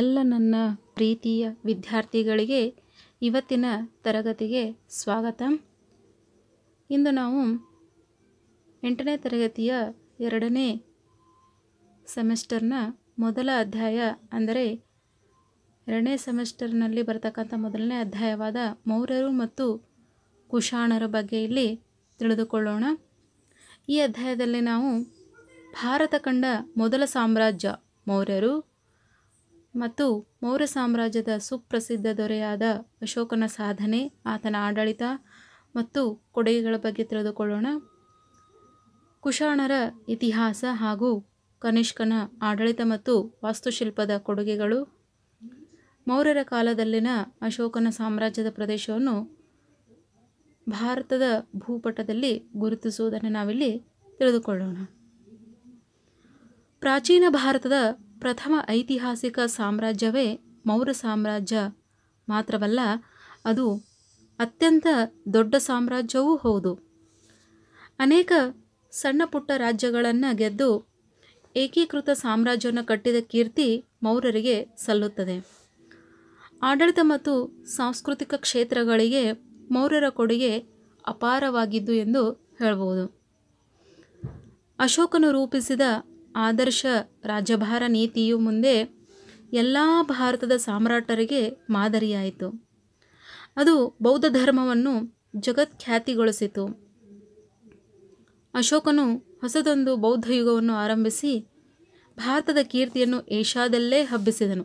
ಎಲ್ಲ ನನ್ನ ಪ್ರೀತಿಯ ವಿದ್ಯಾರ್ಥಿಗಳಿಗೆ ಇವತ್ತಿನ ತರಗತಿಗೆ ಸ್ವಾಗತ ಇಂದು ನಾವು ಎಂಟನೇ ತರಗತಿಯ ಎರಡನೇ ಸೆಮಿಸ್ಟರ್ನ ಮೊದಲ ಅಧ್ಯಾಯ ಅಂದರೆ ಎರಡನೇ ಸೆಮಿಸ್ಟರ್ನಲ್ಲಿ ಬರತಕ್ಕಂಥ ಮೊದಲನೇ ಅಧ್ಯಾಯವಾದ ಮೌರ್ಯರು ಮತ್ತು ಕುಶಾಣರ ಬಗ್ಗೆ ಇಲ್ಲಿ ತಿಳಿದುಕೊಳ್ಳೋಣ ಈ ಅಧ್ಯಾಯದಲ್ಲಿ ನಾವು ಭಾರತ ಕಂಡ ಮೊದಲ ಸಾಮ್ರಾಜ್ಯ ಮೌರ್ಯರು ಮತ್ತು ಮೌರ್ಯ ಸಾಮ್ರಾಜ್ಯದ ಸುಪ್ರಸಿದ್ಧ ದೊರೆಯಾದ ಅಶೋಕನ ಸಾಧನೆ ಆತನ ಆಡಳಿತ ಮತ್ತು ಕೊಡುಗೆಗಳ ಬಗ್ಗೆ ತಿಳಿದುಕೊಳ್ಳೋಣ ಕುಶಾಣರ ಇತಿಹಾಸ ಹಾಗೂ ಕನಿಷ್ಕನ ಆಡಳಿತ ಮತ್ತು ವಾಸ್ತುಶಿಲ್ಪದ ಕೊಡುಗೆಗಳು ಮೌರ್ಯರ ಕಾಲದಲ್ಲಿನ ಅಶೋಕನ ಸಾಮ್ರಾಜ್ಯದ ಪ್ರದೇಶವನ್ನು ಭಾರತದ ಭೂಪಟದಲ್ಲಿ ಗುರುತಿಸುವುದನ್ನು ನಾವಿಲ್ಲಿ ತಿಳಿದುಕೊಳ್ಳೋಣ ಪ್ರಾಚೀನ ಭಾರತದ ಪ್ರಥಮ ಐತಿಹಾಸಿಕ ಸಾಮ್ರಾಜ್ಯವೇ ಮೌರ್ಯ ಸಾಮ್ರಾಜ್ಯ ಮಾತ್ರವಲ್ಲ ಅದು ಅತ್ಯಂತ ದೊಡ್ಡ ಸಾಮ್ರಾಜ್ಯವೂ ಹೌದು ಅನೇಕ ಸಣ್ಣ ಪುಟ್ಟ ರಾಜ್ಯಗಳನ್ನು ಗೆದ್ದು ಏಕೀಕೃತ ಸಾಮ್ರಾಜ್ಯವನ್ನು ಕಟ್ಟಿದ ಕೀರ್ತಿ ಮೌರ್ಯರಿಗೆ ಸಲ್ಲುತ್ತದೆ ಆಡಳಿತ ಮತ್ತು ಸಾಂಸ್ಕೃತಿಕ ಕ್ಷೇತ್ರಗಳಿಗೆ ಮೌರ್ಯರ ಕೊಡುಗೆ ಅಪಾರವಾಗಿದ್ದು ಎಂದು ಹೇಳಬಹುದು ಅಶೋಕನು ರೂಪಿಸಿದ ಆದರ್ಶ ರಾಜ್ಯಭಾರ ನೀತಿಯು ಮುಂದೆ ಎಲ್ಲ ಭಾರತದ ಸಾಮ್ರಾಟರಿಗೆ ಮಾದರಿಯಾಯಿತು ಅದು ಬೌದ್ಧ ಧರ್ಮವನ್ನು ಜಗತ್ಖ್ಯಾತಿಗೊಳಿಸಿತು ಅಶೋಕನು ಹೊಸದೊಂದು ಬೌದ್ಧ ಯುಗವನ್ನು ಆರಂಭಿಸಿ ಭಾರತದ ಕೀರ್ತಿಯನ್ನು ಏಷ್ಯಾದಲ್ಲೇ ಹಬ್ಬಿಸಿದನು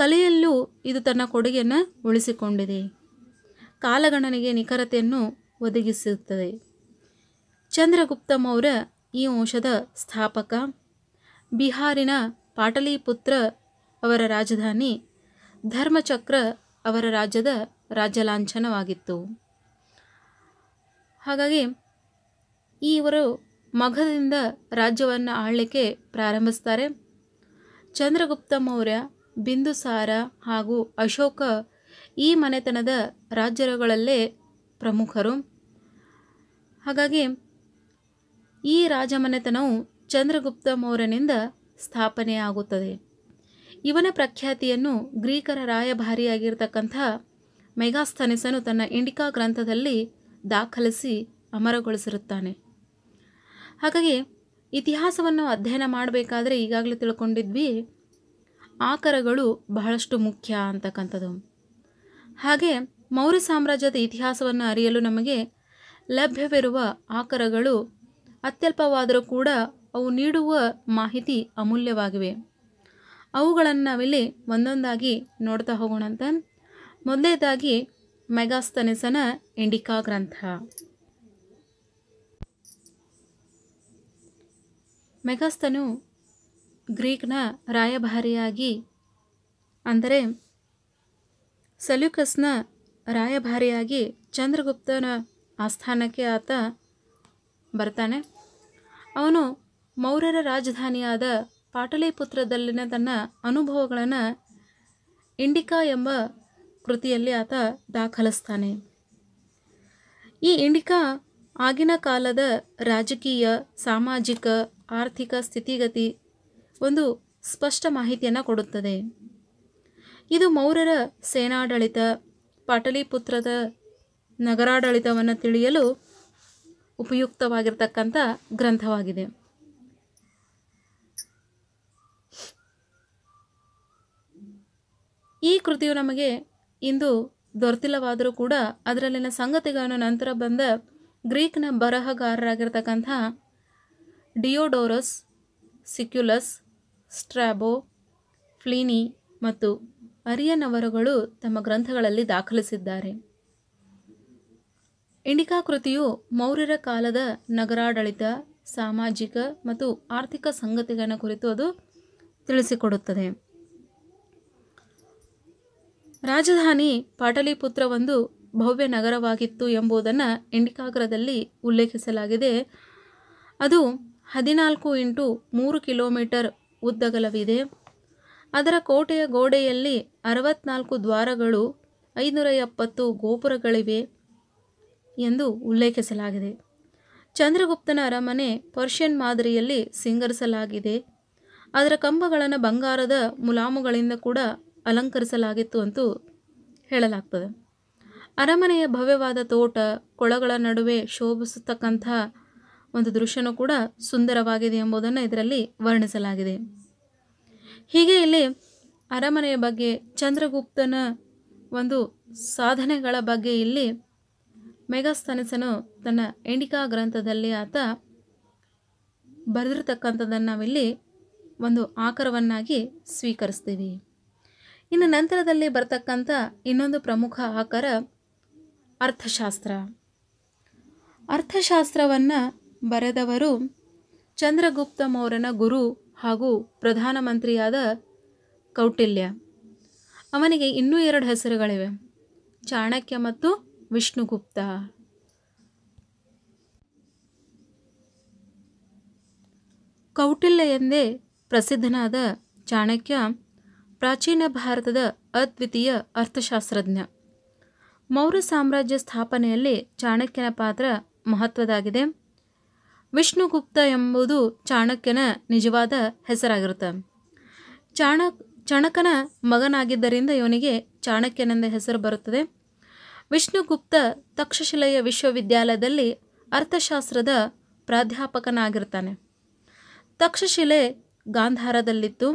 ಕಲೆಯಲ್ಲೂ ಇದು ತನ್ನ ಕೊಡುಗೆಯನ್ನು ಉಳಿಸಿಕೊಂಡಿದೆ ಕಾಲಗಣನೆಗೆ ನಿಖರತೆಯನ್ನು ಒದಗಿಸುತ್ತದೆ ಚಂದ್ರಗುಪ್ತ ಮೌರ್ಯ ಈ ವಂಶದ ಸ್ಥಾಪಕ ಬಿಹಾರಿನ ಪಾಟಲಿಪುತ್ರ ಅವರ ರಾಜಧಾನಿ ಧರ್ಮಚಕ್ರ ಅವರ ರಾಜ್ಯದ ರಾಜ್ಯಲಾಂಛನವಾಗಿತ್ತು ಹಾಗಾಗಿ ಇವರು ಮಗಧದಿಂದ ರಾಜ್ಯವನ್ನು ಆಳ್ಲಿಕ್ಕೆ ಪ್ರಾರಂಭಿಸ್ತಾರೆ ಚಂದ್ರಗುಪ್ತ ಮೌರ್ಯ ಬಿಂದುಸಾರ ಹಾಗೂ ಅಶೋಕ ಈ ಮನೆತನದ ರಾಜ್ಯಗಳಲ್ಲೇ ಪ್ರಮುಖರು ಹಾಗಾಗಿ ಈ ರಾಜಮನೆತನವು ಚಂದ್ರಗುಪ್ತ ಮೌರ್ಯನಿಂದ ಸ್ಥಾಪನೆಯಾಗುತ್ತದೆ ಇವನ ಪ್ರಖ್ಯಾತಿಯನ್ನು ಗ್ರೀಕರ ರಾಯಭಾರಿಯಾಗಿರ್ತಕ್ಕಂಥ ಮೆಗಾಸ್ಥನಿಸನು ತನ್ನ ಇಂಡಿಕಾ ಗ್ರಂಥದಲ್ಲಿ ದಾಖಲಿಸಿ ಅಮರಗೊಳಿಸಿರುತ್ತಾನೆ ಹಾಗಾಗಿ ಇತಿಹಾಸವನ್ನು ಅಧ್ಯಯನ ಮಾಡಬೇಕಾದ್ರೆ ಈಗಾಗಲೇ ತಿಳ್ಕೊಂಡಿದ್ವಿ ಆಕರಗಳು ಬಹಳಷ್ಟು ಮುಖ್ಯ ಅಂತಕ್ಕಂಥದ್ದು ಹಾಗೆ ಮೌರ್ಯ ಸಾಮ್ರಾಜ್ಯದ ಇತಿಹಾಸವನ್ನು ಅರಿಯಲು ನಮಗೆ ಲಭ್ಯವಿರುವ ಆಕರಗಳು ಅತ್ಯಲ್ಪವಾದರೂ ಕೂಡ ಅವು ನೀಡುವ ಮಾಹಿತಿ ಅಮೂಲ್ಯವಾಗಿವೆ ಅವುಗಳನ್ನು ನಾವಿಲ್ಲಿ ಒಂದೊಂದಾಗಿ ನೋಡ್ತಾ ಅಂತ ಮೊದಲನೇದಾಗಿ ಮೆಗಾಸ್ತನಿಸನ ಇಂಡಿಕಾ ಗ್ರಂಥ ಮೆಗಾಸ್ತನು ಗ್ರೀಕ್ನ ರಾಯಭಾರಿಯಾಗಿ ಅಂದರೆ ಸೆಲ್ಯುಕಸ್ನ ರಾಯಭಾರಿಯಾಗಿ ಚಂದ್ರಗುಪ್ತನ ಆಸ್ಥಾನಕ್ಕೆ ಆತ ಬರ್ತಾನೆ ಅವನು ಮೌರ್ಯರ ರಾಜಧಾನಿಯಾದ ಪಾಟಲಿಪುತ್ರದಲ್ಲಿನ ತನ್ನ ಅನುಭವಗಳನ್ನು ಇಂಡಿಕಾ ಎಂಬ ಕೃತಿಯಲ್ಲಿ ಆತ ದಾಖಲಿಸ್ತಾನೆ ಈ ಇಂಡಿಕಾ ಆಗಿನ ಕಾಲದ ರಾಜಕೀಯ ಸಾಮಾಜಿಕ ಆರ್ಥಿಕ ಸ್ಥಿತಿಗತಿ ಒಂದು ಸ್ಪಷ್ಟ ಮಾಹಿತಿಯನ್ನು ಕೊಡುತ್ತದೆ ಇದು ಮೌರ್ಯರ ಸೇನಾಡಳಿತ ಪಾಟಲಿಪುತ್ರದ ನಗರಾಡಳಿತವನ್ನು ತಿಳಿಯಲು ಉಪಯುಕ್ತವಾಗಿರ್ತಕ್ಕಂಥ ಗ್ರಂಥವಾಗಿದೆ ಈ ಕೃತಿಯು ನಮಗೆ ಇಂದು ದೊರೆತಿಲ್ಲವಾದರೂ ಕೂಡ ಅದರಲ್ಲಿನ ಸಂಗತಿಗಳನ್ನು ನಂತರ ಬಂದ ಗ್ರೀಕ್ನ ಬರಹಗಾರರಾಗಿರ್ತಕ್ಕಂಥ ಡಿಯೋಡೋರಸ್ ಸಿಕ್ಯುಲಸ್ ಸ್ಟ್ರಾಬೋ ಫ್ಲೀನಿ ಮತ್ತು ಅರಿಯನ್ ಅವರುಗಳು ತಮ್ಮ ಗ್ರಂಥಗಳಲ್ಲಿ ದಾಖಲಿಸಿದ್ದಾರೆ ಇಂಡಿಕಾ ಕೃತಿಯು ಮೌರ್ಯರ ಕಾಲದ ನಗರಾಡಳಿತ ಸಾಮಾಜಿಕ ಮತ್ತು ಆರ್ಥಿಕ ಸಂಗತಿಗಳ ಕುರಿತು ಅದು ತಿಳಿಸಿಕೊಡುತ್ತದೆ ರಾಜಧಾನಿ ಪಾಟಲಿಪುತ್ರ ಒಂದು ಭವ್ಯ ನಗರವಾಗಿತ್ತು ಎಂಬುದನ್ನು ಇಂಡಿಕಾಗ್ರದಲ್ಲಿ ಉಲ್ಲೇಖಿಸಲಾಗಿದೆ ಅದು ಹದಿನಾಲ್ಕು ಇಂಟು ಮೂರು ಕಿಲೋಮೀಟರ್ ಉದ್ದಗಲವಿದೆ ಅದರ ಕೋಟೆಯ ಗೋಡೆಯಲ್ಲಿ ಅರವತ್ನಾಲ್ಕು ದ್ವಾರಗಳು ಐನೂರ ಎಪ್ಪತ್ತು ಗೋಪುರಗಳಿವೆ ಎಂದು ಉಲ್ಲೇಖಿಸಲಾಗಿದೆ ಚಂದ್ರಗುಪ್ತನ ಅರಮನೆ ಪರ್ಷಿಯನ್ ಮಾದರಿಯಲ್ಲಿ ಸಿಂಗರಿಸಲಾಗಿದೆ ಅದರ ಕಂಬಗಳನ್ನು ಬಂಗಾರದ ಮುಲಾಮುಗಳಿಂದ ಕೂಡ ಅಲಂಕರಿಸಲಾಗಿತ್ತು ಅಂತೂ ಹೇಳಲಾಗ್ತದೆ ಅರಮನೆಯ ಭವ್ಯವಾದ ತೋಟ ಕೊಳಗಳ ನಡುವೆ ಶೋಭಿಸತಕ್ಕಂಥ ಒಂದು ದೃಶ್ಯನೂ ಕೂಡ ಸುಂದರವಾಗಿದೆ ಎಂಬುದನ್ನು ಇದರಲ್ಲಿ ವರ್ಣಿಸಲಾಗಿದೆ ಹೀಗೆ ಇಲ್ಲಿ ಅರಮನೆಯ ಬಗ್ಗೆ ಚಂದ್ರಗುಪ್ತನ ಒಂದು ಸಾಧನೆಗಳ ಬಗ್ಗೆ ಇಲ್ಲಿ ಮೆಗಾಸ್ತನಸನು ತನ್ನ ಎಂಡಿಕಾ ಗ್ರಂಥದಲ್ಲಿ ಆತ ಬರೆದಿರ್ತಕ್ಕಂಥದ್ದನ್ನು ನಾವಿಲ್ಲಿ ಒಂದು ಆಕರವನ್ನಾಗಿ ಸ್ವೀಕರಿಸ್ತೀವಿ ಇನ್ನು ನಂತರದಲ್ಲಿ ಬರತಕ್ಕಂಥ ಇನ್ನೊಂದು ಪ್ರಮುಖ ಆಕರ ಅರ್ಥಶಾಸ್ತ್ರ ಅರ್ಥಶಾಸ್ತ್ರವನ್ನು ಬರೆದವರು ಚಂದ್ರಗುಪ್ತ ಮೌರ್ಯನ ಗುರು ಹಾಗೂ ಪ್ರಧಾನಮಂತ್ರಿಯಾದ ಕೌಟಿಲ್ಯ ಅವನಿಗೆ ಇನ್ನೂ ಎರಡು ಹೆಸರುಗಳಿವೆ ಚಾಣಕ್ಯ ಮತ್ತು ವಿಷ್ಣುಗುಪ್ತ ಕೌಟಿಲ್ಯ ಎಂದೇ ಪ್ರಸಿದ್ಧನಾದ ಚಾಣಕ್ಯ ಪ್ರಾಚೀನ ಭಾರತದ ಅದ್ವಿತೀಯ ಅರ್ಥಶಾಸ್ತ್ರಜ್ಞ ಮೌರ್ಯ ಸಾಮ್ರಾಜ್ಯ ಸ್ಥಾಪನೆಯಲ್ಲಿ ಚಾಣಕ್ಯನ ಪಾತ್ರ ಮಹತ್ವದಾಗಿದೆ ವಿಷ್ಣುಗುಪ್ತ ಎಂಬುದು ಚಾಣಕ್ಯನ ನಿಜವಾದ ಹೆಸರಾಗಿರುತ್ತೆ ಚಾಣ ಚಣಕನ ಮಗನಾಗಿದ್ದರಿಂದ ಇವನಿಗೆ ಚಾಣಕ್ಯನೆಂದ ಹೆಸರು ಬರುತ್ತದೆ ವಿಷ್ಣುಗುಪ್ತ ತಕ್ಷಶಿಲೆಯ ವಿಶ್ವವಿದ್ಯಾಲಯದಲ್ಲಿ ಅರ್ಥಶಾಸ್ತ್ರದ ಪ್ರಾಧ್ಯಾಪಕನಾಗಿರ್ತಾನೆ ತಕ್ಷಶಿಲೆ ಗಾಂಧಾರದಲ್ಲಿತ್ತು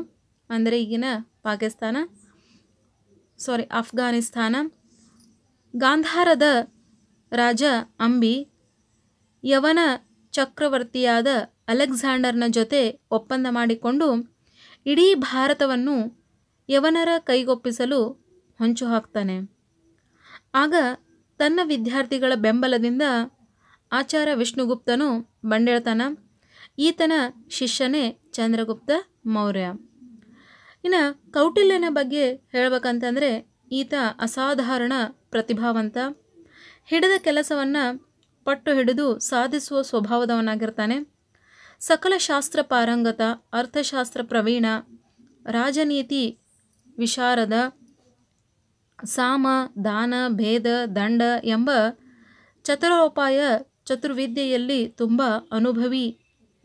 ಅಂದರೆ ಈಗಿನ ಪಾಕಿಸ್ತಾನ ಸಾರಿ ಅಫ್ಘಾನಿಸ್ತಾನ ಗಾಂಧಾರದ ರಾಜ ಅಂಬಿ ಯವನ ಚಕ್ರವರ್ತಿಯಾದ ಅಲೆಕ್ಸಾಂಡರ್ನ ಜೊತೆ ಒಪ್ಪಂದ ಮಾಡಿಕೊಂಡು ಇಡೀ ಭಾರತವನ್ನು ಯವನರ ಕೈಗೊಪ್ಪಿಸಲು ಹೊಂಚು ಹಾಕ್ತಾನೆ ಆಗ ತನ್ನ ವಿದ್ಯಾರ್ಥಿಗಳ ಬೆಂಬಲದಿಂದ ಆಚಾರ್ಯ ವಿಷ್ಣುಗುಪ್ತನು ಬಂಡೇಳ್ತಾನ ಈತನ ಶಿಷ್ಯನೇ ಚಂದ್ರಗುಪ್ತ ಮೌರ್ಯ ಇನ್ನು ಕೌಟಿಲ್ಯನ ಬಗ್ಗೆ ಹೇಳಬೇಕಂತಂದರೆ ಈತ ಅಸಾಧಾರಣ ಪ್ರತಿಭಾವಂತ ಹಿಡಿದ ಕೆಲಸವನ್ನು ಪಟ್ಟು ಹಿಡಿದು ಸಾಧಿಸುವ ಸ್ವಭಾವದವನಾಗಿರ್ತಾನೆ ಸಕಲ ಶಾಸ್ತ್ರ ಪಾರಂಗತ ಅರ್ಥಶಾಸ್ತ್ರ ಪ್ರವೀಣ ರಾಜನೀತಿ ವಿಶಾರದ ಸಾಮ ದಾನ ಭೇದ ದಂಡ ಎಂಬ ಚತುರೋಪಾಯ ಚತುರ್ವಿದ್ಯೆಯಲ್ಲಿ ತುಂಬ ಅನುಭವಿ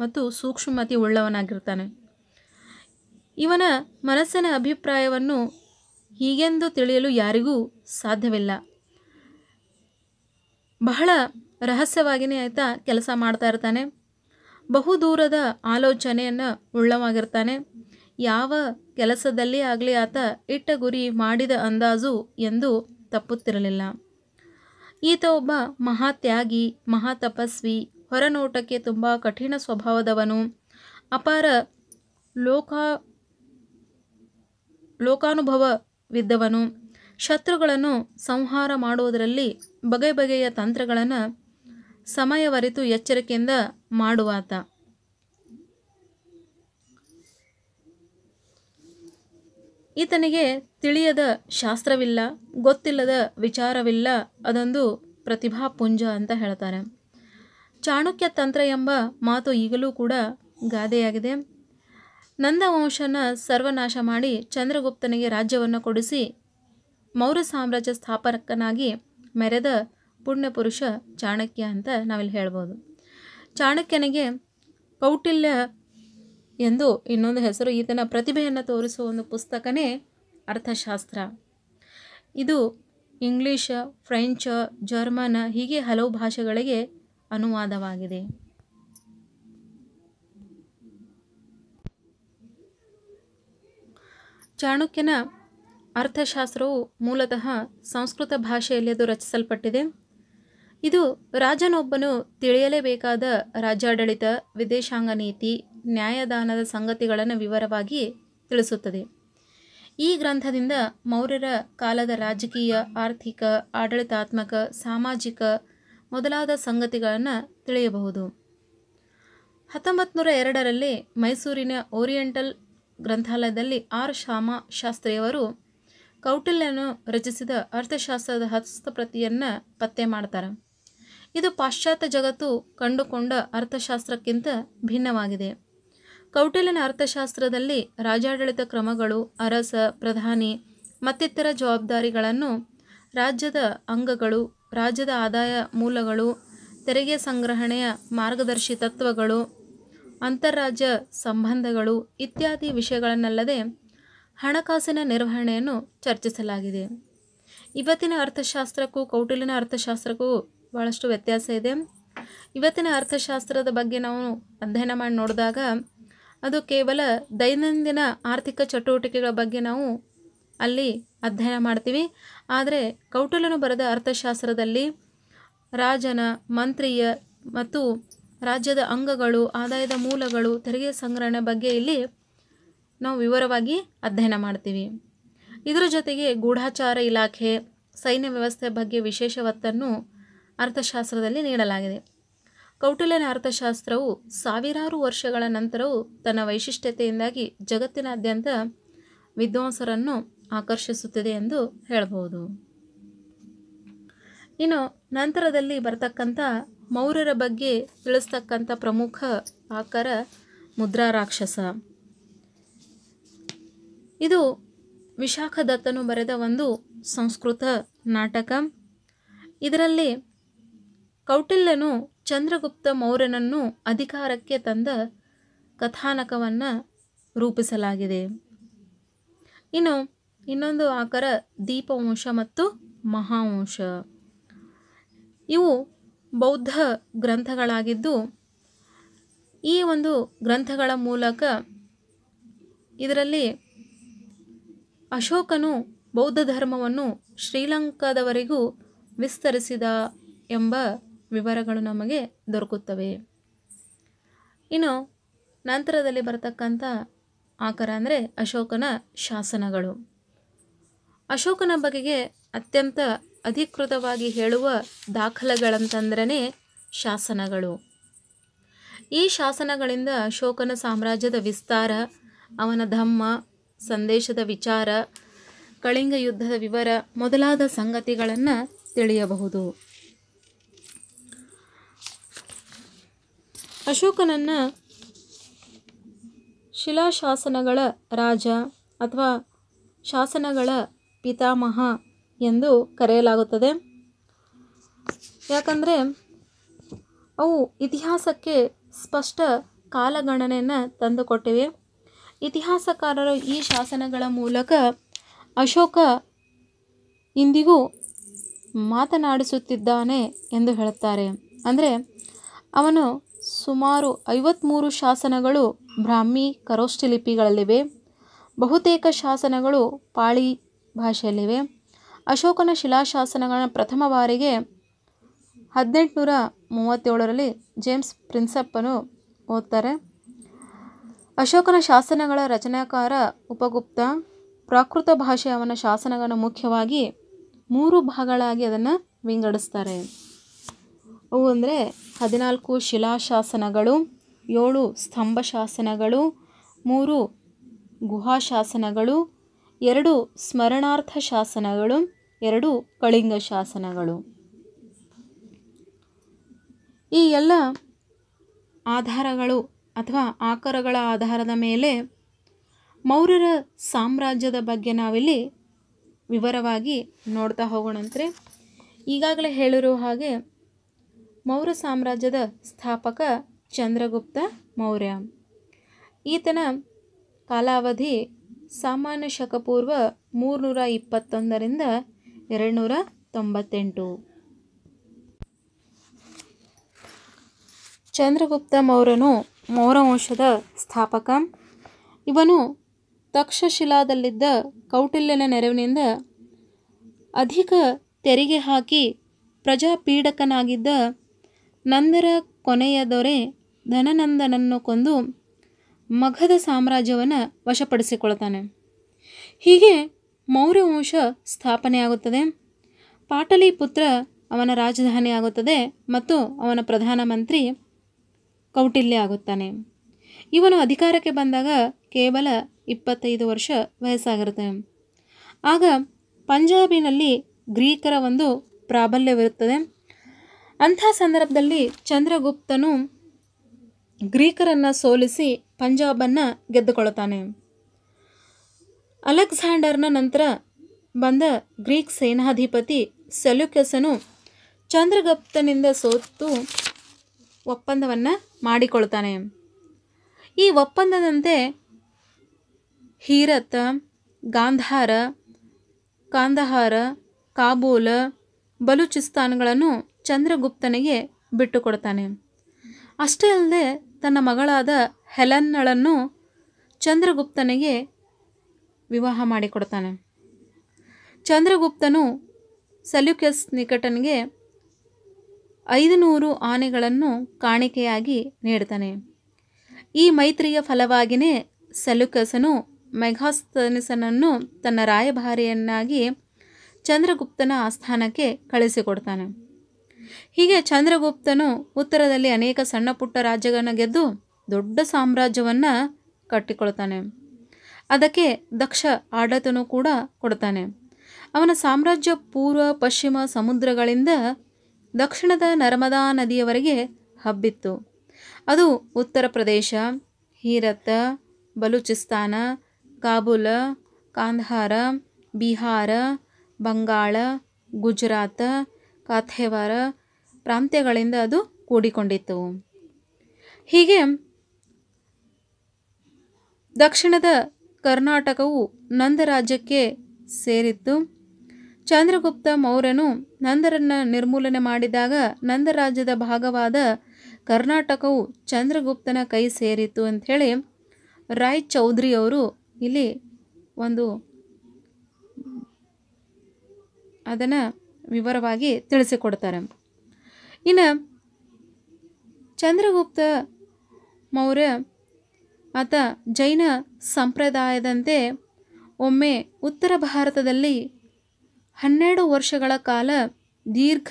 ಮತ್ತು ಸೂಕ್ಷ್ಮತಿ ಉಳ್ಳವನಾಗಿರ್ತಾನೆ ಇವನ ಮನಸ್ಸಿನ ಅಭಿಪ್ರಾಯವನ್ನು ಹೀಗೆಂದು ತಿಳಿಯಲು ಯಾರಿಗೂ ಸಾಧ್ಯವಿಲ್ಲ ಬಹಳ ರಹಸ್ಯವಾಗಿಯೇ ಆಯಿತಾ ಕೆಲಸ ಮಾಡ್ತಾ ಇರ್ತಾನೆ ಬಹುದೂರದ ಆಲೋಚನೆಯನ್ನು ಉಳ್ಳವಾಗಿರ್ತಾನೆ ಯಾವ ಕೆಲಸದಲ್ಲಿ ಆಗಲಿ ಆತ ಇಟ್ಟ ಗುರಿ ಮಾಡಿದ ಅಂದಾಜು ಎಂದು ತಪ್ಪುತ್ತಿರಲಿಲ್ಲ ಈತ ಒಬ್ಬ ಮಹಾತ್ಯಾಗಿ ಮಹಾತಪಸ್ವಿ ಹೊರನೋಟಕ್ಕೆ ತುಂಬ ಕಠಿಣ ಸ್ವಭಾವದವನು ಅಪಾರ ಲೋಕ ಲೋಕಾನುಭವವಿದ್ದವನು ಶತ್ರುಗಳನ್ನು ಸಂಹಾರ ಮಾಡುವುದರಲ್ಲಿ ಬಗೆ ಬಗೆಯ ತಂತ್ರಗಳನ್ನು ಸಮಯವರಿತು ಎಚ್ಚರಿಕೆಯಿಂದ ಮಾಡುವಾತ ಈತನಿಗೆ ತಿಳಿಯದ ಶಾಸ್ತ್ರವಿಲ್ಲ ಗೊತ್ತಿಲ್ಲದ ವಿಚಾರವಿಲ್ಲ ಅದೊಂದು ಪ್ರತಿಭಾ ಪುಂಜ ಅಂತ ಹೇಳ್ತಾರೆ ಚಾಣಕ್ಯ ತಂತ್ರ ಎಂಬ ಮಾತು ಈಗಲೂ ಕೂಡ ಗಾದೆಯಾಗಿದೆ ನಂದವಂಶನ ಸರ್ವನಾಶ ಮಾಡಿ ಚಂದ್ರಗುಪ್ತನಿಗೆ ರಾಜ್ಯವನ್ನು ಕೊಡಿಸಿ ಮೌರ್ಯ ಸಾಮ್ರಾಜ್ಯ ಸ್ಥಾಪಕನಾಗಿ ಮೆರೆದ ಪುಣ್ಯಪುರುಷ ಚಾಣಕ್ಯ ಅಂತ ನಾವಿಲ್ಲಿ ಹೇಳ್ಬೋದು ಚಾಣಕ್ಯನಿಗೆ ಕೌಟಿಲ್ಯ ಎಂದು ಇನ್ನೊಂದು ಹೆಸರು ಈತನ ಪ್ರತಿಭೆಯನ್ನು ತೋರಿಸುವ ಒಂದು ಪುಸ್ತಕನೇ ಅರ್ಥಶಾಸ್ತ್ರ ಇದು ಇಂಗ್ಲಿಷ್ ಫ್ರೆಂಚ್ ಜರ್ಮನ್ ಹೀಗೆ ಹಲವು ಭಾಷೆಗಳಿಗೆ ಅನುವಾದವಾಗಿದೆ ಚಾಣಕ್ಯನ ಅರ್ಥಶಾಸ್ತ್ರವು ಮೂಲತಃ ಸಂಸ್ಕೃತ ಭಾಷೆಯಲ್ಲಿ ಅದು ರಚಿಸಲ್ಪಟ್ಟಿದೆ ಇದು ರಾಜನೊಬ್ಬನು ತಿಳಿಯಲೇಬೇಕಾದ ರಾಜ್ಯಾಡಳಿತ ವಿದೇಶಾಂಗ ನೀತಿ ನ್ಯಾಯದಾನದ ಸಂಗತಿಗಳನ್ನು ವಿವರವಾಗಿ ತಿಳಿಸುತ್ತದೆ ಈ ಗ್ರಂಥದಿಂದ ಮೌರ್ಯರ ಕಾಲದ ರಾಜಕೀಯ ಆರ್ಥಿಕ ಆಡಳಿತಾತ್ಮಕ ಸಾಮಾಜಿಕ ಮೊದಲಾದ ಸಂಗತಿಗಳನ್ನು ತಿಳಿಯಬಹುದು ಹತ್ತೊಂಬತ್ತು ನೂರ ಎರಡರಲ್ಲಿ ಮೈಸೂರಿನ ಓರಿಯೆಂಟಲ್ ಗ್ರಂಥಾಲಯದಲ್ಲಿ ಆರ್ ಶಾಮ ಶಾಸ್ತ್ರಿಯವರು ಕೌಟಿಲ್ಯನು ರಚಿಸಿದ ಅರ್ಥಶಾಸ್ತ್ರದ ಹಸ್ತಪ್ರತಿಯನ್ನು ಪತ್ತೆ ಮಾಡ್ತಾರೆ ಇದು ಪಾಶ್ಚಾತ್ಯ ಜಗತ್ತು ಕಂಡುಕೊಂಡ ಅರ್ಥಶಾಸ್ತ್ರಕ್ಕಿಂತ ಭಿನ್ನವಾಗಿದೆ ಕೌಟಿಲ್ಯನ ಅರ್ಥಶಾಸ್ತ್ರದಲ್ಲಿ ರಾಜಾಡಳಿತ ಕ್ರಮಗಳು ಅರಸ ಪ್ರಧಾನಿ ಮತ್ತಿತರ ಜವಾಬ್ದಾರಿಗಳನ್ನು ರಾಜ್ಯದ ಅಂಗಗಳು ರಾಜ್ಯದ ಆದಾಯ ಮೂಲಗಳು ತೆರಿಗೆ ಸಂಗ್ರಹಣೆಯ ಮಾರ್ಗದರ್ಶಿ ತತ್ವಗಳು ಅಂತಾರಾಜ್ಯ ಸಂಬಂಧಗಳು ಇತ್ಯಾದಿ ವಿಷಯಗಳನ್ನಲ್ಲದೆ ಹಣಕಾಸಿನ ನಿರ್ವಹಣೆಯನ್ನು ಚರ್ಚಿಸಲಾಗಿದೆ ಇವತ್ತಿನ ಅರ್ಥಶಾಸ್ತ್ರಕ್ಕೂ ಕೌಟಿಲ್ಯನ ಅರ್ಥಶಾಸ್ತ್ರಕ್ಕೂ ಭಾಳಷ್ಟು ವ್ಯತ್ಯಾಸ ಇದೆ ಇವತ್ತಿನ ಅರ್ಥಶಾಸ್ತ್ರದ ಬಗ್ಗೆ ನಾವು ಅಧ್ಯಯನ ಮಾಡಿ ನೋಡಿದಾಗ ಅದು ಕೇವಲ ದೈನಂದಿನ ಆರ್ಥಿಕ ಚಟುವಟಿಕೆಗಳ ಬಗ್ಗೆ ನಾವು ಅಲ್ಲಿ ಅಧ್ಯಯನ ಮಾಡ್ತೀವಿ ಆದರೆ ಕೌಟುಲನು ಬರೆದ ಅರ್ಥಶಾಸ್ತ್ರದಲ್ಲಿ ರಾಜನ ಮಂತ್ರಿಯ ಮತ್ತು ರಾಜ್ಯದ ಅಂಗಗಳು ಆದಾಯದ ಮೂಲಗಳು ತೆರಿಗೆ ಸಂಗ್ರಹಣೆ ಬಗ್ಗೆ ಇಲ್ಲಿ ನಾವು ವಿವರವಾಗಿ ಅಧ್ಯಯನ ಮಾಡ್ತೀವಿ ಇದರ ಜೊತೆಗೆ ಗೂಢಾಚಾರ ಇಲಾಖೆ ಸೈನ್ಯ ವ್ಯವಸ್ಥೆ ಬಗ್ಗೆ ವಿಶೇಷ ಒತ್ತನ್ನು ಅರ್ಥಶಾಸ್ತ್ರದಲ್ಲಿ ನೀಡಲಾಗಿದೆ ಕೌಟಿಲ್ಯನ ಅರ್ಥಶಾಸ್ತ್ರವು ಸಾವಿರಾರು ವರ್ಷಗಳ ನಂತರವೂ ತನ್ನ ವೈಶಿಷ್ಟ್ಯತೆಯಿಂದಾಗಿ ಜಗತ್ತಿನಾದ್ಯಂತ ವಿದ್ವಾಂಸರನ್ನು ಆಕರ್ಷಿಸುತ್ತಿದೆ ಎಂದು ಹೇಳಬಹುದು ಇನ್ನು ನಂತರದಲ್ಲಿ ಬರತಕ್ಕಂಥ ಮೌರ್ಯರ ಬಗ್ಗೆ ತಿಳಿಸ್ತಕ್ಕಂಥ ಪ್ರಮುಖ ಆಕಾರ ಮುದ್ರಾರಾಕ್ಷಸ ಇದು ವಿಶಾಖದತ್ತನು ಬರೆದ ಒಂದು ಸಂಸ್ಕೃತ ನಾಟಕ ಇದರಲ್ಲಿ ಕೌಟಿಲ್ಯನು ಚಂದ್ರಗುಪ್ತ ಮೌರ್ಯನನ್ನು ಅಧಿಕಾರಕ್ಕೆ ತಂದ ಕಥಾನಕವನ್ನು ರೂಪಿಸಲಾಗಿದೆ ಇನ್ನು ಇನ್ನೊಂದು ಆಕರ ದೀಪವಂಶ ಮತ್ತು ಮಹಾವಂಶ ಇವು ಬೌದ್ಧ ಗ್ರಂಥಗಳಾಗಿದ್ದು ಈ ಒಂದು ಗ್ರಂಥಗಳ ಮೂಲಕ ಇದರಲ್ಲಿ ಅಶೋಕನು ಬೌದ್ಧ ಧರ್ಮವನ್ನು ಶ್ರೀಲಂಕಾದವರೆಗೂ ವಿಸ್ತರಿಸಿದ ಎಂಬ ವಿವರಗಳು ನಮಗೆ ದೊರಕುತ್ತವೆ ಇನ್ನು ನಂತರದಲ್ಲಿ ಬರತಕ್ಕಂಥ ಆಕರ ಅಂದರೆ ಅಶೋಕನ ಶಾಸನಗಳು ಅಶೋಕನ ಬಗೆಗೆ ಅತ್ಯಂತ ಅಧಿಕೃತವಾಗಿ ಹೇಳುವ ದಾಖಲೆಗಳಂತಂದ್ರೆ ಶಾಸನಗಳು ಈ ಶಾಸನಗಳಿಂದ ಅಶೋಕನ ಸಾಮ್ರಾಜ್ಯದ ವಿಸ್ತಾರ ಅವನ ಧಮ್ಮ ಸಂದೇಶದ ವಿಚಾರ ಕಳಿಂಗ ಯುದ್ಧದ ವಿವರ ಮೊದಲಾದ ಸಂಗತಿಗಳನ್ನು ತಿಳಿಯಬಹುದು ಅಶೋಕನನ್ನು ಶಿಲಾಶಾಸನಗಳ ರಾಜ ಅಥವಾ ಶಾಸನಗಳ ಪಿತಾಮಹ ಎಂದು ಕರೆಯಲಾಗುತ್ತದೆ ಯಾಕಂದರೆ ಅವು ಇತಿಹಾಸಕ್ಕೆ ಸ್ಪಷ್ಟ ಕಾಲಗಣನೆಯನ್ನು ತಂದುಕೊಟ್ಟಿವೆ ಇತಿಹಾಸಕಾರರು ಈ ಶಾಸನಗಳ ಮೂಲಕ ಅಶೋಕ ಇಂದಿಗೂ ಮಾತನಾಡಿಸುತ್ತಿದ್ದಾನೆ ಎಂದು ಹೇಳುತ್ತಾರೆ ಅಂದರೆ ಅವನು ಸುಮಾರು ಐವತ್ತ್ಮೂರು ಶಾಸನಗಳು ಬ್ರಾಹ್ಮಿ ಕರೋಷ್ಠಿ ಲಿಪಿಗಳಲ್ಲಿವೆ ಬಹುತೇಕ ಶಾಸನಗಳು ಪಾಳಿ ಭಾಷೆಯಲ್ಲಿವೆ ಅಶೋಕನ ಶಿಲಾಶಾಸನಗಳ ಪ್ರಥಮ ಬಾರಿಗೆ ಹದಿನೆಂಟುನೂರ ಮೂವತ್ತೇಳರಲ್ಲಿ ಜೇಮ್ಸ್ ಪ್ರಿನ್ಸಪ್ಪನು ಓದ್ತಾರೆ ಅಶೋಕನ ಶಾಸನಗಳ ರಚನಾಕಾರ ಉಪಗುಪ್ತ ಪ್ರಾಕೃತ ಭಾಷೆ ಅವನ ಶಾಸನಗಳನ್ನು ಮುಖ್ಯವಾಗಿ ಮೂರು ಭಾಗಗಳಾಗಿ ಅದನ್ನು ವಿಂಗಡಿಸ್ತಾರೆ ಅವು ಅಂದರೆ ಹದಿನಾಲ್ಕು ಶಿಲಾಶಾಸನಗಳು ಏಳು ಶಾಸನಗಳು ಮೂರು ಗುಹಾಶಾಸನಗಳು ಎರಡು ಸ್ಮರಣಾರ್ಥ ಶಾಸನಗಳು ಎರಡು ಕಳಿಂಗ ಶಾಸನಗಳು ಈ ಎಲ್ಲ ಆಧಾರಗಳು ಅಥವಾ ಆಕರಗಳ ಆಧಾರದ ಮೇಲೆ ಮೌರ್ಯರ ಸಾಮ್ರಾಜ್ಯದ ಬಗ್ಗೆ ನಾವಿಲ್ಲಿ ವಿವರವಾಗಿ ನೋಡ್ತಾ ಹೋಗೋಣಂತೆ ಈಗಾಗಲೇ ಹೇಳಿರುವ ಹಾಗೆ ಮೌರ್ಯ ಸಾಮ್ರಾಜ್ಯದ ಸ್ಥಾಪಕ ಚಂದ್ರಗುಪ್ತ ಮೌರ್ಯ ಈತನ ಕಾಲಾವಧಿ ಸಾಮಾನ್ಯ ಶಕಪೂರ್ವ ಮೂರುನೂರ ಇಪ್ಪತ್ತೊಂದರಿಂದ ಎರಡುನೂರ ತೊಂಬತ್ತೆಂಟು ಚಂದ್ರಗುಪ್ತ ಮೌರ್ಯನು ಮೌರವಂಶದ ಸ್ಥಾಪಕ ಇವನು ತಕ್ಷಶಿಲಾದಲ್ಲಿದ್ದ ಕೌಟಿಲ್ಯನ ನೆರವಿನಿಂದ ಅಧಿಕ ತೆರಿಗೆ ಹಾಕಿ ಪ್ರಜಾಪೀಡಕನಾಗಿದ್ದ ನಂದರ ಕೊನೆಯ ದೊರೆ ಧನನಂದನನ್ನು ಕೊಂದು ಮಗಧ ಸಾಮ್ರಾಜ್ಯವನ್ನು ವಶಪಡಿಸಿಕೊಳ್ತಾನೆ ಹೀಗೆ ಮೌರ್ಯ ವಂಶ ಸ್ಥಾಪನೆಯಾಗುತ್ತದೆ ಪಾಟಲಿಪುತ್ರ ಅವನ ರಾಜಧಾನಿ ಆಗುತ್ತದೆ ಮತ್ತು ಅವನ ಪ್ರಧಾನಮಂತ್ರಿ ಕೌಟಿಲ್ಯ ಆಗುತ್ತಾನೆ ಇವನು ಅಧಿಕಾರಕ್ಕೆ ಬಂದಾಗ ಕೇವಲ ಇಪ್ಪತ್ತೈದು ವರ್ಷ ವಯಸ್ಸಾಗಿರುತ್ತೆ ಆಗ ಪಂಜಾಬಿನಲ್ಲಿ ಗ್ರೀಕರ ಒಂದು ಪ್ರಾಬಲ್ಯವಿರುತ್ತದೆ ಅಂಥ ಸಂದರ್ಭದಲ್ಲಿ ಚಂದ್ರಗುಪ್ತನು ಗ್ರೀಕರನ್ನು ಸೋಲಿಸಿ ಪಂಜಾಬನ್ನು ಗೆದ್ದುಕೊಳ್ತಾನೆ ಅಲೆಕ್ಸಾಂಡರ್ನ ನಂತರ ಬಂದ ಗ್ರೀಕ್ ಸೇನಾಧಿಪತಿ ಸೆಲ್ಯುಕಸನು ಚಂದ್ರಗುಪ್ತನಿಂದ ಸೋತು ಒಪ್ಪಂದವನ್ನು ಮಾಡಿಕೊಳ್ತಾನೆ ಈ ಒಪ್ಪಂದದಂತೆ ಹೀರತ್ ಗಾಂಧಾರ ಕಾಂದಹಾರ ಕಾಬೂಲ ಬಲೂಚಿಸ್ತಾನ್ಗಳನ್ನು ಚಂದ್ರಗುಪ್ತನಿಗೆ ಬಿಟ್ಟುಕೊಡ್ತಾನೆ ಅಷ್ಟೇ ಅಲ್ಲದೆ ತನ್ನ ಮಗಳಾದ ಹೆಲನ್ನಳನ್ನು ಚಂದ್ರಗುಪ್ತನಿಗೆ ವಿವಾಹ ಮಾಡಿಕೊಡ್ತಾನೆ ಚಂದ್ರಗುಪ್ತನು ಸಲ್ಯುಕಸ್ ನಿಕಟನಿಗೆ ಐದು ನೂರು ಆನೆಗಳನ್ನು ಕಾಣಿಕೆಯಾಗಿ ನೀಡ್ತಾನೆ ಈ ಮೈತ್ರಿಯ ಫಲವಾಗಿಯೇ ಸಲ್ಯುಕಸನು ಮೆಘಾಸ್ತನಿಸನನ್ನು ತನ್ನ ರಾಯಭಾರಿಯನ್ನಾಗಿ ಚಂದ್ರಗುಪ್ತನ ಆಸ್ಥಾನಕ್ಕೆ ಕಳಿಸಿಕೊಡ್ತಾನೆ ಹೀಗೆ ಚಂದ್ರಗುಪ್ತನು ಉತ್ತರದಲ್ಲಿ ಅನೇಕ ಸಣ್ಣ ಪುಟ್ಟ ರಾಜ್ಯಗಳನ್ನು ಗೆದ್ದು ದೊಡ್ಡ ಸಾಮ್ರಾಜ್ಯವನ್ನು ಕಟ್ಟಿಕೊಳ್ತಾನೆ ಅದಕ್ಕೆ ದಕ್ಷ ಆಡತನು ಕೂಡ ಕೊಡ್ತಾನೆ ಅವನ ಸಾಮ್ರಾಜ್ಯ ಪೂರ್ವ ಪಶ್ಚಿಮ ಸಮುದ್ರಗಳಿಂದ ದಕ್ಷಿಣದ ನರ್ಮದಾ ನದಿಯವರೆಗೆ ಹಬ್ಬಿತ್ತು ಅದು ಉತ್ತರ ಪ್ರದೇಶ ಹೀರತ್ ಬಲೂಚಿಸ್ತಾನ ಕಾಬೂಲ ಕಾಂಧಾರ ಬಿಹಾರ ಬಂಗಾಳ ಗುಜರಾತ್ ಕಾಥೇವಾರ ಪ್ರಾಂತ್ಯಗಳಿಂದ ಅದು ಕೂಡಿಕೊಂಡಿತ್ತು ಹೀಗೆ ದಕ್ಷಿಣದ ಕರ್ನಾಟಕವು ನಂದರಾಜ್ಯಕ್ಕೆ ಸೇರಿತ್ತು ಚಂದ್ರಗುಪ್ತ ಮೌರ್ಯನು ನಂದರನ್ನು ನಿರ್ಮೂಲನೆ ಮಾಡಿದಾಗ ನಂದರಾಜ್ಯದ ಭಾಗವಾದ ಕರ್ನಾಟಕವು ಚಂದ್ರಗುಪ್ತನ ಕೈ ಸೇರಿತ್ತು ಅಂಥೇಳಿ ರಾಯ್ ಚೌಧರಿಯವರು ಇಲ್ಲಿ ಒಂದು ಅದನ್ನು ವಿವರವಾಗಿ ತಿಳಿಸಿಕೊಡ್ತಾರೆ ಇನ್ನು ಚಂದ್ರಗುಪ್ತ ಮೌರ್ಯ ಆತ ಜೈನ ಸಂಪ್ರದಾಯದಂತೆ ಒಮ್ಮೆ ಉತ್ತರ ಭಾರತದಲ್ಲಿ ಹನ್ನೆರಡು ವರ್ಷಗಳ ಕಾಲ ದೀರ್ಘ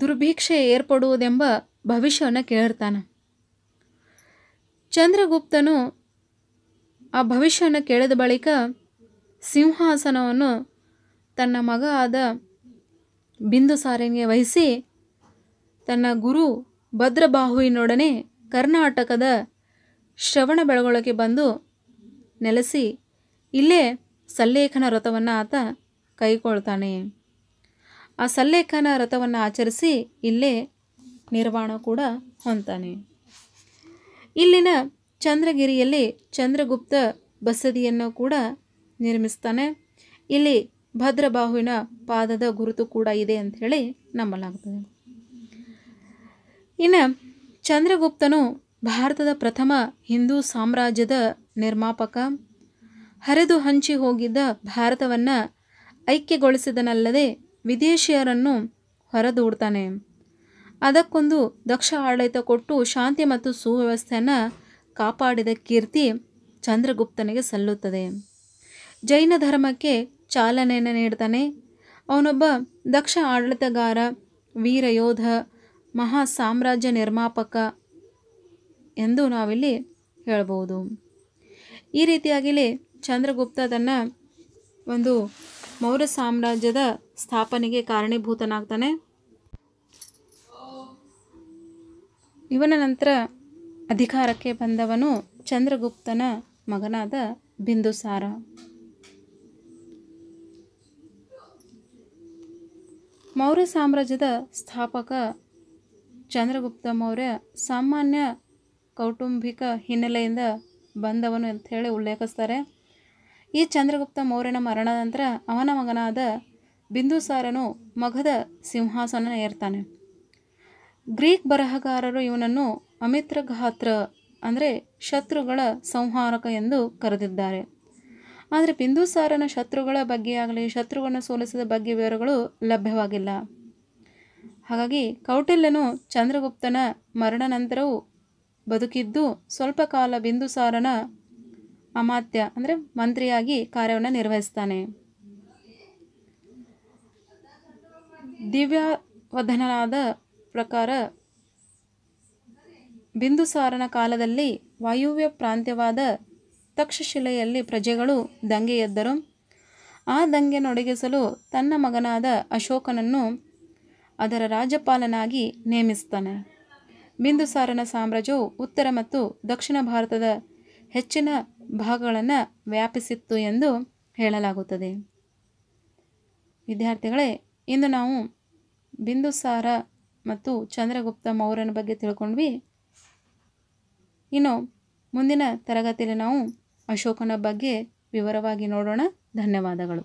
ದುರ್ಭಿಕ್ಷೆ ಏರ್ಪಡುವುದೆಂಬ ಭವಿಷ್ಯವನ್ನು ಕೇಳಿರ್ತಾನೆ ಚಂದ್ರಗುಪ್ತನು ಆ ಭವಿಷ್ಯವನ್ನು ಕೇಳಿದ ಬಳಿಕ ಸಿಂಹಾಸನವನ್ನು ತನ್ನ ಮಗ ಆದ ಬಿಂದುಸಾರನಿಗೆ ವಹಿಸಿ ತನ್ನ ಗುರು ಭದ್ರಬಾಹುವಿನೊಡನೆ ಕರ್ನಾಟಕದ ಶ್ರವಣ ಬೆಳಗೊಳಕ್ಕೆ ಬಂದು ನೆಲೆಸಿ ಇಲ್ಲೇ ಸಲ್ಲೇಖನ ವ್ರತವನ್ನು ಆತ ಕೈಕೊಳ್ತಾನೆ ಆ ಸಲ್ಲೇಖನ ರಥವನ್ನು ಆಚರಿಸಿ ಇಲ್ಲೇ ನಿರ್ವಾಣ ಕೂಡ ಹೊಂತಾನೆ ಇಲ್ಲಿನ ಚಂದ್ರಗಿರಿಯಲ್ಲಿ ಚಂದ್ರಗುಪ್ತ ಬಸದಿಯನ್ನು ಕೂಡ ನಿರ್ಮಿಸ್ತಾನೆ ಇಲ್ಲಿ ಭದ್ರಬಾಹುವಿನ ಪಾದದ ಗುರುತು ಕೂಡ ಇದೆ ಅಂತ ಹೇಳಿ ನಂಬಲಾಗ್ತದೆ ಇನ್ನು ಚಂದ್ರಗುಪ್ತನು ಭಾರತದ ಪ್ರಥಮ ಹಿಂದೂ ಸಾಮ್ರಾಜ್ಯದ ನಿರ್ಮಾಪಕ ಹರಿದು ಹಂಚಿ ಹೋಗಿದ್ದ ಭಾರತವನ್ನು ಐಕ್ಯಗೊಳಿಸಿದನಲ್ಲದೆ ವಿದೇಶಿಯರನ್ನು ಹೊರದೂಡ್ತಾನೆ ಅದಕ್ಕೊಂದು ದಕ್ಷ ಆಡಳಿತ ಕೊಟ್ಟು ಶಾಂತಿ ಮತ್ತು ಸುವ್ಯವಸ್ಥೆಯನ್ನು ಕಾಪಾಡಿದ ಕೀರ್ತಿ ಚಂದ್ರಗುಪ್ತನಿಗೆ ಸಲ್ಲುತ್ತದೆ ಜೈನ ಧರ್ಮಕ್ಕೆ ಚಾಲನೆಯನ್ನು ನೀಡ್ತಾನೆ ಅವನೊಬ್ಬ ದಕ್ಷ ಆಡಳಿತಗಾರ ವೀರ ಯೋಧ ಮಹಾ ಸಾಮ್ರಾಜ್ಯ ನಿರ್ಮಾಪಕ ಎಂದು ನಾವಿಲ್ಲಿ ಹೇಳ್ಬೋದು ಈ ರೀತಿಯಾಗಿಲ್ಲಿ ಚಂದ್ರಗುಪ್ತ ತನ್ನ ಒಂದು ಮೌರ್ಯ ಸಾಮ್ರಾಜ್ಯದ ಸ್ಥಾಪನೆಗೆ ಕಾರಣೀಭೂತನಾಗ್ತಾನೆ ಇವನ ನಂತರ ಅಧಿಕಾರಕ್ಕೆ ಬಂದವನು ಚಂದ್ರಗುಪ್ತನ ಮಗನಾದ ಬಿಂದುಸಾರ ಮೌರ್ಯ ಸಾಮ್ರಾಜ್ಯದ ಸ್ಥಾಪಕ ಚಂದ್ರಗುಪ್ತ ಮೌರ್ಯ ಸಾಮಾನ್ಯ ಕೌಟುಂಬಿಕ ಹಿನ್ನೆಲೆಯಿಂದ ಬಂದವನು ಅಂತ ಹೇಳಿ ಉಲ್ಲೇಖಿಸ್ತಾರೆ ಈ ಚಂದ್ರಗುಪ್ತ ಮೌರ್ಯನ ಮರಣ ನಂತರ ಅವನ ಮಗನಾದ ಬಿಂದುಸಾರನು ಮಗದ ಸಿಂಹಾಸನ ಏರ್ತಾನೆ ಗ್ರೀಕ್ ಬರಹಗಾರರು ಇವನನ್ನು ಅಮಿತ್ರಘಾತ್ರ ಅಂದರೆ ಶತ್ರುಗಳ ಸಂಹಾರಕ ಎಂದು ಕರೆದಿದ್ದಾರೆ ಆದರೆ ಬಿಂದುಸಾರನ ಶತ್ರುಗಳ ಬಗ್ಗೆ ಆಗಲಿ ಶತ್ರುಗಳನ್ನು ಸೋಲಿಸಿದ ಬಗ್ಗೆ ವಿವರಗಳು ಲಭ್ಯವಾಗಿಲ್ಲ ಹಾಗಾಗಿ ಕೌಟಿಲ್ಯನು ಚಂದ್ರಗುಪ್ತನ ಮರಣ ನಂತರವೂ ಬದುಕಿದ್ದು ಸ್ವಲ್ಪ ಕಾಲ ಬಿಂದುಸಾರನ ಅಮಾತ್ಯ ಅಂದರೆ ಮಂತ್ರಿಯಾಗಿ ಕಾರ್ಯವನ್ನು ನಿರ್ವಹಿಸ್ತಾನೆ ದಿವ್ಯವಧನಾದ ಪ್ರಕಾರ ಬಿಂದುಸಾರನ ಕಾಲದಲ್ಲಿ ವಾಯುವ್ಯ ಪ್ರಾಂತ್ಯವಾದ ತಕ್ಷಶಿಲೆಯಲ್ಲಿ ಪ್ರಜೆಗಳು ದಂಗೆ ಎದ್ದರು ಆ ದಂಗೆ ನೊಡಗಿಸಲು ತನ್ನ ಮಗನಾದ ಅಶೋಕನನ್ನು ಅದರ ರಾಜ್ಯಪಾಲನಾಗಿ ನೇಮಿಸ್ತಾನೆ ಬಿಂದುಸಾರನ ಸಾಮ್ರಾಜ್ಯವು ಉತ್ತರ ಮತ್ತು ದಕ್ಷಿಣ ಭಾರತದ ಹೆಚ್ಚಿನ ಭಾಗಗಳನ್ನು ವ್ಯಾಪಿಸಿತ್ತು ಎಂದು ಹೇಳಲಾಗುತ್ತದೆ ವಿದ್ಯಾರ್ಥಿಗಳೇ ಇಂದು ನಾವು ಬಿಂದುಸಾರ ಮತ್ತು ಚಂದ್ರಗುಪ್ತ ಮೌರ್ಯನ ಬಗ್ಗೆ ತಿಳ್ಕೊಂಡ್ವಿ ಇನ್ನು ಮುಂದಿನ ತರಗತಿಯಲ್ಲಿ ನಾವು ಅಶೋಕನ ಬಗ್ಗೆ ವಿವರವಾಗಿ ನೋಡೋಣ ಧನ್ಯವಾದಗಳು